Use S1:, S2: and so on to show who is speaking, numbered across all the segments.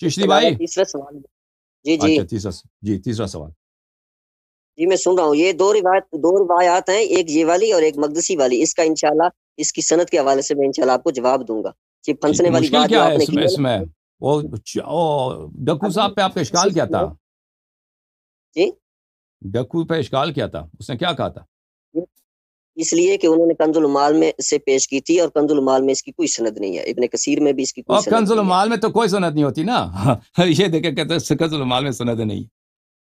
S1: चिश्ती भाई
S2: तीसरा सवाल जी जी अच्छा,
S1: तीसरा जी तीसरा सवाल
S2: जी मैं सुन रहा हूँ ये दो रिवायत दो रिवायात हैं एक ये वाली और एक मकदसी वाली इसका इनशाला इसकी सनत के हवाले से मैं इनशाला आपको जवाब दूंगा जी फंसने वाली बात क्या है इसमें, इसमें
S1: वो ओ डकू साहब पे आपका इश्काल क्या था जी डकू पे इश्काल क्या था उसने क्या कहा था
S2: इसलिए कि उन्होंने कंजुल माल में से पेश की थी और कंजुल माल में इसकी कोई सनद नहीं है इब्ने कसीर में भी इसकी कोई कंजुल माल
S1: में तो कोई सनद नहीं होती ना ये देखे कहते हैं कंजुल माल में सनद नहीं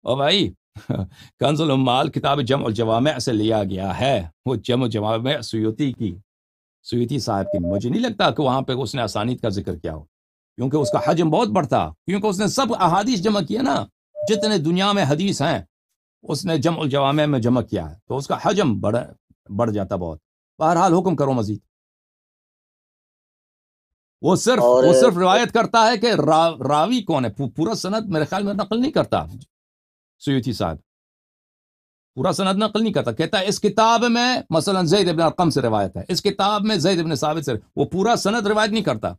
S1: ओ भाई कंजुल माल किताब जम और जवाम से लिया गया है वो जम और जवाब में सुयुती की सुयुती साहब की मुझे नहीं लगता कि वहां पर उसने आसानी का जिक्र किया हो क्योंकि उसका हजम बहुत बढ़ता क्योंकि उसने सब अहादीस जमा किया ना जितने दुनिया में हदीस हैं उसने जम उल जवाम में जमा किया है तो उसका हजम बड़ा बढ़ जाता बहुत बहरहाल हुक्म करो मजीद वो सिर्फ वो सिर्फ रिवायत करता है कि रा, रावी कौन है पू, पूरा सनद मेरे ख्याल में नकल नहीं करता सयूथी साहब पूरा सनद नकल नहीं करता कहता है इस किताब में मसलन जैद इबन अरकम से रिवायत है इस किताब में जैद इबन साबित से वो पूरा सनद रिवायत नहीं करता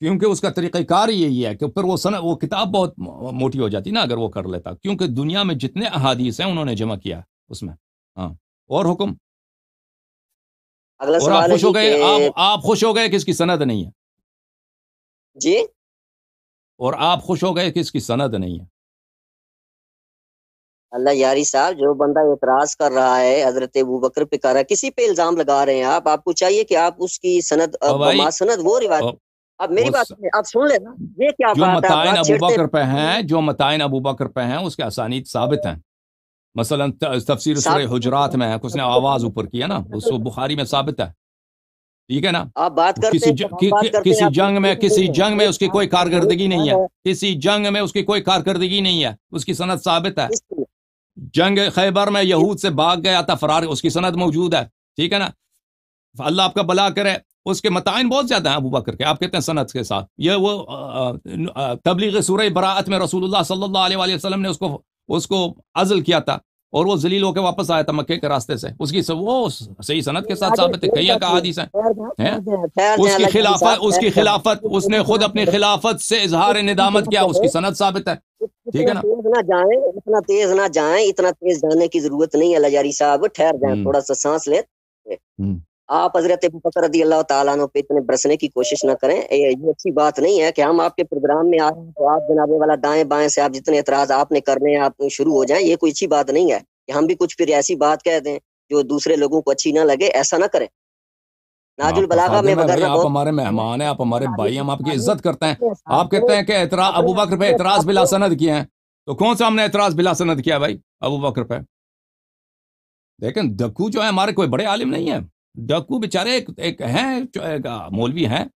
S1: क्योंकि उसका तरीक़ार यही है कि फिर वो सनद वो किताब बहुत मोटी हो जाती ना अगर वो कर लेता क्योंकि दुनिया में जितने अहादीस हैं उन्होंने जमा किया उसमें हाँ और हुक्म अगला और आप खुश हो गए आप आप खुश हो गए किसकी सनद नहीं है जी और आप खुश हो गए किसकी सनद नहीं है
S2: अल्लाह यारी साहब जो बंदा एतराज कर रहा है हजरत अबू बकर पे कर रहा है किसी पे इल्जाम लगा रहे हैं आप आपको चाहिए कि आप उसकी सनद सनद वो रिवायत अब मेरी बात आप सुन लेना ये क्या जो बात मताइन अबू बकर पे
S1: हैं जो मतायन अबू बकर पे हैं उसके आसानी साबित हैं मसलन तफसीर सुर हजरात में है उसने आवाज ऊपर किया ना उसको बुखारी में साबित है ठीक है ना आप बात करते किसी ज, कि, बात करते किसी जंग में किसी जंग में उसकी कोई कारकर्दगी नहीं है किसी जंग में उसकी कोई कारकर्दगी नहीं है उसकी सनत साबित है जंग खैबर में यहूद से भाग गया था फरार उसकी सनत मौजूद है ठीक है ना अल्लाह आपका भला करे उसके मतायन बहुत ज्यादा हैं अबू बकर के आप कहते हैं सनत के साथ ये वो तबलीग सूर बरात में रसूलुल्लाह सल्लल्लाहु अलैहि वसल्लम ने उसको उसको अजल किया था और वो जलील होकर वापस आया था मक्के के रास्ते से उसकी सब वो सही सनत के साथ साबित है कई का है उसकी खिलाफत उसकी खिलाफत उसने खुद अपनी खिलाफत से इजहार निदामत किया उसकी सनत साबित है ठीक है ना
S2: इतना जाए इतना तेज ना जाए इतना तेज जाने की जरूरत नहीं है लजारी साहब ठहर जाए हम्म। थोड़ा सा सांस ले हम्म। आप हजरत रजी अल्लाह तु पे इतने बरसने की कोशिश ना करें ये अच्छी बात नहीं है कि हम आपके प्रोग्राम में आ रहे हैं तो आप जनाबे वाला दाएं बाएं से आप जितने एतराज आपने करने हैं आप शुरू हो जाएं ये कोई अच्छी बात नहीं है कि हम भी कुछ फिर ऐसी बात कह दें जो दूसरे लोगों को अच्छी ना लगे ऐसा ना करें नाजुल बलागा में वगैरह आप
S1: हमारे मेहमान है आप हमारे भाई हम आपकी इज्जत करते हैं आप कहते हैं कि एतराज अबू बकर पे एतराज बिला सनद किए हैं तो कौन सा हमने एतराज बिला सनद किया भाई अबू बकर पे लेकिन दक्कू जो है हमारे कोई बड़े आलिम नहीं है डकू बेचारे एक, एक हैं मौलवी हैं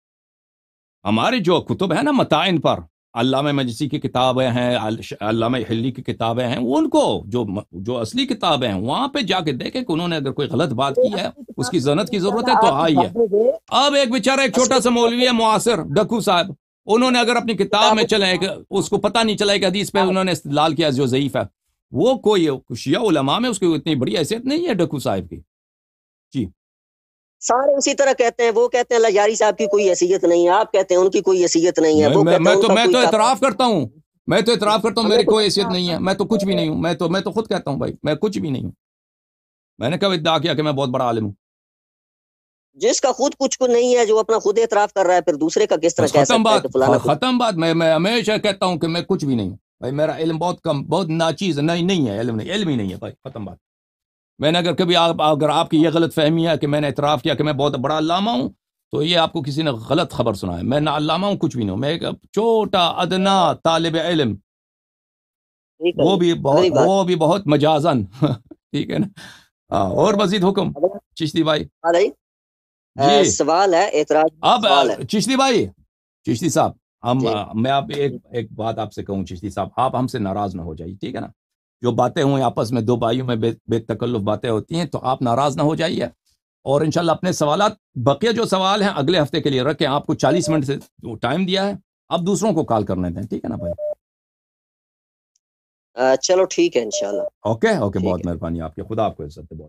S1: हमारे जो कुतुब है ना मताइन पर अल्लामा मजसी की किताबें हैं अल्लामा हिली की किताबें हैं उनको जो जो असली किताबें हैं वहां पे जाके देखें कि उन्होंने अगर कोई गलत बात की है उसकी जनत की जरूरत है तो आइए अब एक बेचारा एक छोटा सा मौलवी है मुआसर डकू साहब उन्होंने अगर अपनी किताब में चले उसको पता नहीं चला कि हदीस पे हाँ। उन्होंने इस्तेलाल किया जो जयीफ है वो कोई शिया उलमा में उसकी इतनी बड़ी हैसियत नहीं है डकू साहब की जी
S2: सारे उसी तरह कहते हैं वो कहते हैं लजारी साहब की कोई हैसियत नहीं है आप कहते हैं उनकी कोई हैसियत नहीं है मैं, तो मैं तो, तो इतराफ
S1: करता हूँ मैं तो इतराफ करता हूँ मेरी कोई हैसियत नहीं है मैं तो कुछ भी नहीं हूँ मैं तो मैं तो खुद कहता हूँ भाई मैं कुछ भी नहीं हूँ मैंने कब इद्दा किया कि मैं बहुत बड़ा आलिम हूँ
S2: जिसका खुद कुछ को नहीं है जो अपना खुद एतराफ कर रहा है फिर
S1: दूसरे का किस तरह खत्म बात खत्म बात मैं मैं हमेशा कहता हूँ कि मैं कुछ भी नहीं हूँ भाई मेरा इल्म बहुत कम बहुत नाचीज नहीं नहीं है इल्म नहीं इल्म ही नहीं है भाई खत्म बात मैंने अगर कभी आप अगर आपकी ये गलत फहमी है कि मैंने इतराफ़ किया कि मैं बहुत बड़ा अलामा हूँ तो ये आपको किसी ने गलत खबर सुना है मैं ना अलामा हूँ कुछ भी नहीं हूँ मैं एक छोटा अदना तालब इलम
S2: वो भी बहुत वो
S1: भी बहुत मजाजन ठीक है ना हाँ, और मजीद हुक्म चिश्ती भाई हाँ
S2: सवाल है आप अब
S1: चिश्ती भाई चिश्ती साहब हम मैं आप एक एक बात आपसे कहूँ चिश्ती साहब आप हमसे नाराज ना हो जाइए ठीक है ना जो बातें हुई आपस में दो भाइयों में बे, बेतकल्लुफ बातें होती हैं तो आप नाराज ना हो जाइए और इनशाला अपने सवाल बकिया जो सवाल हैं अगले हफ्ते के लिए रखें आपको चालीस मिनट से टाइम दिया है आप दूसरों को कॉल करने दें ठीक है ना भाई
S2: चलो ठीक है इनशाला
S1: ओके ओके बहुत मेहरबानी आपके खुदा आपको इज्जत बहुत